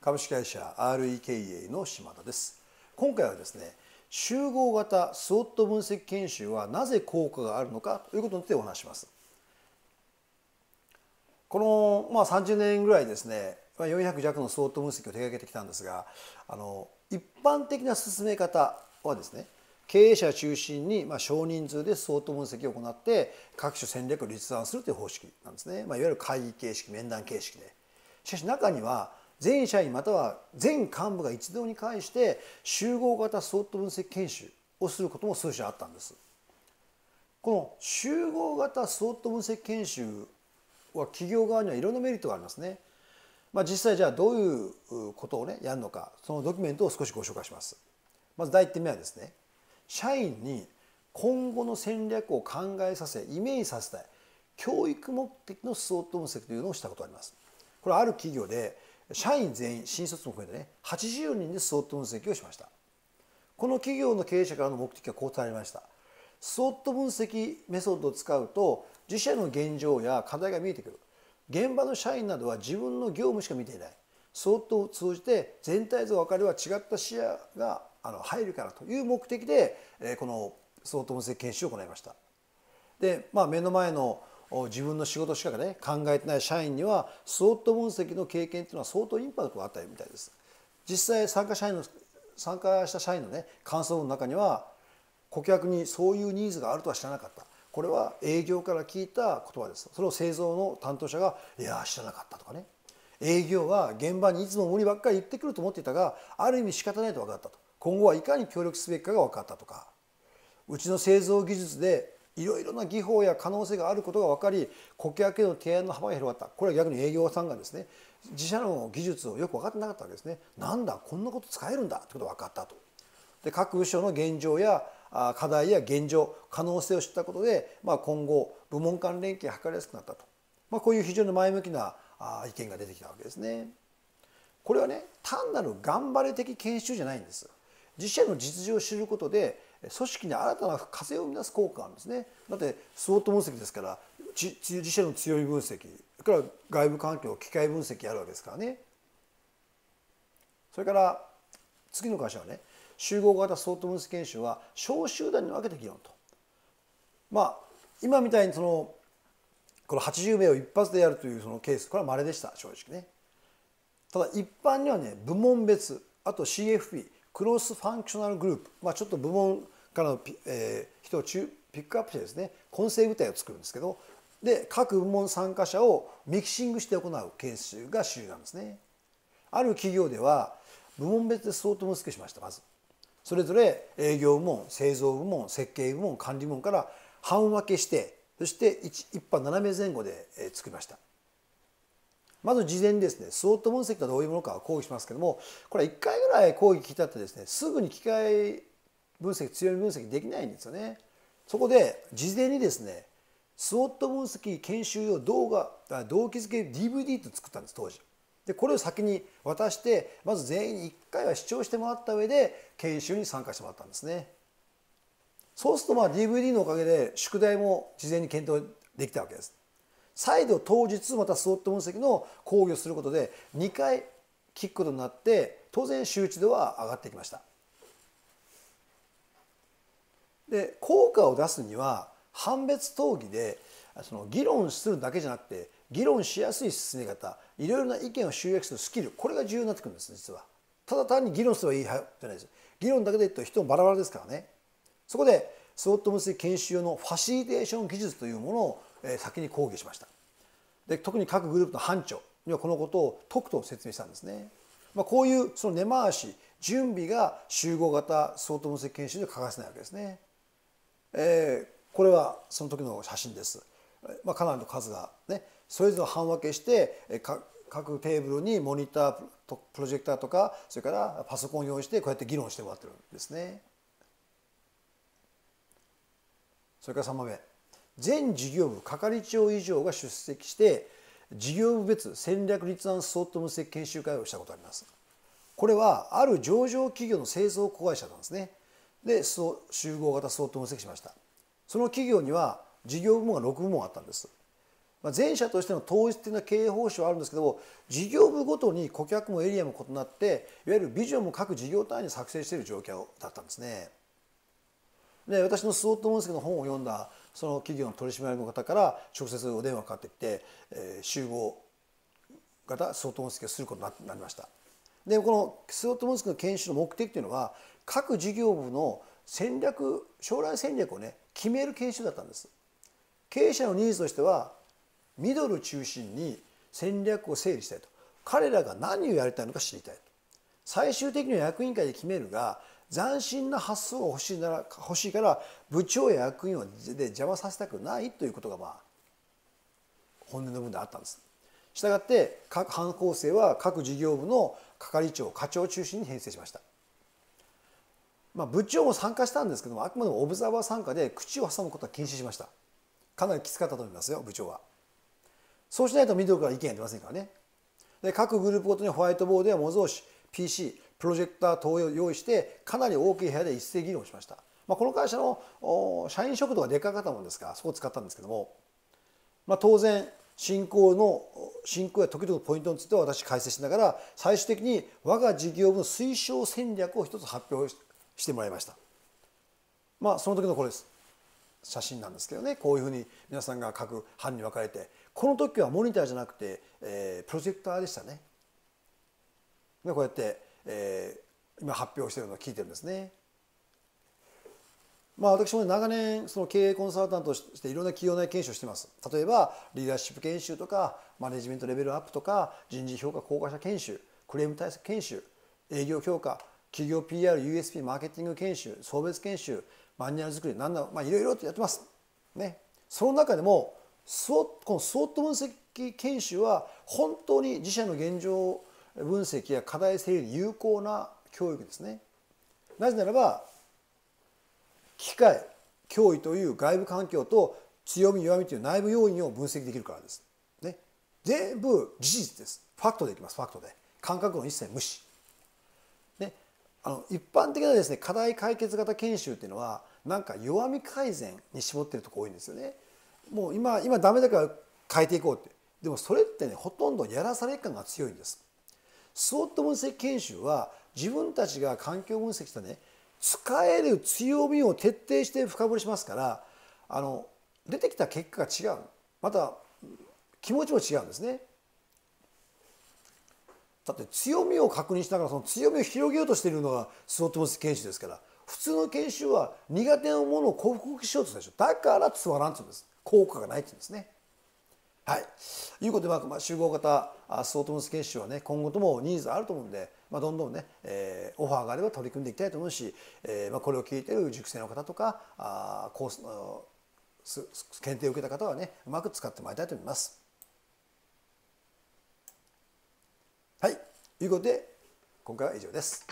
株式会社 RE k a の島田です今回はですね集合型スウォット分析研修はなぜ効果があるのかということについてお話しますこの、まあ、30年ぐらいですね400弱のスウォット分析を手掛けてきたんですがあの一般的な進め方はですね経営者中心に、まあ、少人数で相当分析を行って各種戦略を立案するという方式なんですね、まあ、いわゆる会議形式面談形式でしかし中には全社員または全幹部が一堂に会して集合型ット分析研修をすることも数社あったんです。この集合型ット分析研修は企業側にはいろんなメリットがありますね。まあ、実際じゃあどういうことをねやるのかそのドキュメントを少しご紹介します。まず第1点目はですね社員に今後の戦略を考えさせイメージさせたい教育目的のット分析というのをしたことがあります。これある企業で社員全員新卒も含めてね80人で相当分析をしましたこの企業の経営者からの目的はこうえられました相当分析メソッドを使うと自社の現状や課題が見えてくる現場の社員などは自分の業務しか見ていない相当を通じて全体像分かれは違った視野が入るからという目的でこの相当分析研修を行いましたで、まあ、目の前の自分の仕事しかね考えてない社員にはスウォット分析の経験というのは相当インパクトがあったみたいです。実際参加社員の参加した社員のね感想の中には顧客にそういうニーズがあるとは知らなかったこれは営業から聞いた言葉ですそれを製造の担当者が「いや知らなかった」とかね営業は現場にいつも無理ばっかり言ってくると思っていたがある意味仕方ないと分かったと今後はいかに協力すべきかが分かったとかうちの製造技術でいろいろな技法や可能性があることが分かり顧客への提案の幅が広がったこれは逆に営業さんがですね自社の技術をよく分かってなかったわけですねなんだこんなこと使えるんだってことが分かったと。で各部署の現状や課題や現状可能性を知ったことで、まあ、今後部門間連携を図りやすくなったと、まあ、こういう非常に前向きな意見が出てきたわけですね。これはね単なる頑張れ的研修じゃないんです。自社の実情を知ることで組織に新たな風を生み出す効果があるんですねだってスウォット分析ですから自社の強み分析それから外部環境機械分析あるわけですからねそれから次の会社はね集合型相当分析研修は小集団に分けて議論とまあ今みたいにそのこの80名を一発でやるというそのケースこれは稀でした正直ねただ一般にはね部門別あと CFP クロスファンクショナルグループ、まあ、ちょっと部門からのえー、人をピックアップしてですね混成部隊を作るんですけどで各部門参加者をミキシングして行う研修が主流なんですね。ある企業では部門別で相当難しくしましたまず。それぞれ営業部門製造部門設計部門管理部門から半分分けしてそして 1, 1班7名前後で作りました。まず事前にですねスウォット分析とはどういうものかを講義しますけどもこれは1回ぐらい講義聞いたってですねすぐに機械分析強み分析できないんですよね。そこで事前にですねスウォット分析研修用動画動機づけ DVD と作ったんです当時。でこれを先に渡してまず全員に1回は視聴してもらった上で研修に参加してもらったんですね。そうするとまあ DVD のおかげで宿題も事前に検討できたわけです。再度当日またスウォット分析の講義をすることで2回聞くことになって当然周知度は上がってきました。で効果を出すには判別討議でその議論するだけじゃなくて議論しやすい進め方いろいろな意見を集約するスキルこれが重要になってくるんです実はただ単に議論すればいいじゃないです議論だけで言うと人もバラバラですからねそこでスウォット分析研修用のファシリテーション技術というものを先に講義しましたで特に各グループの班長にはこのことを解くと説明したんですね。まあ、こういうその根回し準備が集合型相当分析研修には欠かせないわけですね。えー、これはその時の写真です。まあ、かなりの数がねそれぞれ半分けして各テーブルにモニターとプロジェクターとかそれからパソコンを用意してこうやって議論してもらってるんですね。それから3番目全事業部係長以上が出席して事業部別戦略立案当分析研修会をしたことあります。これはある上場企業の製造子会社なんですね。で集合型相当分析しました。その企業には事業部門が6部門あったんです。まあ、前者としての統一的な経営方針はあるんですけども事業部ごとに顧客もエリアも異なっていわゆるビジョンも各事業単位に作成している状況だったんですね。で私のス当ォット・の本を読んだその企業の取締役の方から直接お電話かかってきて、えー、集合型相当問式をすることになりました。でこの相当スクの研修の目的というのは各事業部の戦略将来戦略をね決める研修だったんです。経営者のニーズとしてはミドル中心に戦略を整理したいと彼らが何をやりたいのか知りたいと最終的には役員会で決めるが斬新な発想が欲しいなら欲しいから部長や役員をで邪魔させたくないということがまあ本音の分であったんです。したがって各班構成は各事業部の係長課長を中心に編成しました。まあ、部長も参加したんですけどもあくまでもオブザーバー参加で口を挟むことは禁止しましたかなりきつかったと思いますよ部長はそうしないと緑ドから意見が出ませんからねで各グループごとにホワイトボードや模造紙 PC プロジェクター等を用意してかなり大きい部屋で一斉議論しました、まあ、この会社の社員食堂がでかかったもんですからそこを使ったんですけども、まあ、当然進行の進行や時々ポイントについては私解説しながら最終的に我が事業部の推奨戦略を一つ発表してもらいましたまあその時のこれです写真なんですけどねこういうふうに皆さんが各班に分かれてこの時はモニターじゃなくて、えー、プロジェクターでしたねでこうやってえー、今発表しているのを聞いてるんですね。まあ、私も長年その経営コンサルタントとしていろんな企業内研修をしてます例えばリーダーシップ研修とかマネジメントレベルアップとか人事評価効果者研修クレーム対策研修営業強化企業 PRUSP マーケティング研修送別研修マニュアル作りなんだまあいろいろとやってます。ね、その中でもこの相当分析研修は本当に自社の現状を分析や課題整理に有効な教育ですねなぜならば機械脅威という外部環境と強み弱みという内部要因を分析できるからです、ね、全部事実ですファクトでいきますファクトで感覚を一切無視、ね、あの一般的なですね課題解決型研修っていうのはなんか弱み改善に絞ってるとこ多いんですよねもう今今ダメだから変えていこうってでもそれってねほとんどやらされ感が強いんですスウ分析研修は自分たちが環境分析したね使える強みを徹底して深掘りしますからあの出てきた結果が違うまた気持ちも違うんですね。だって強みを確認しながらその強みを広げようとしているのがスウット分析研修ですから普通の研修は苦手なものを克服しようとするでしょだからつまらんって言うんです効果がないって言うんですね。はい、いうことで、まあ、集合型相当のスケッはね今後ともニーズあると思うんで、まあ、どんどんね、えー、オファーがあれば取り組んでいきたいと思うし、えーまあ、これを聞いてる塾生の方とかあコースの検定を受けた方はねうまく使ってもらいたいと思います。はい、ということで今回は以上です。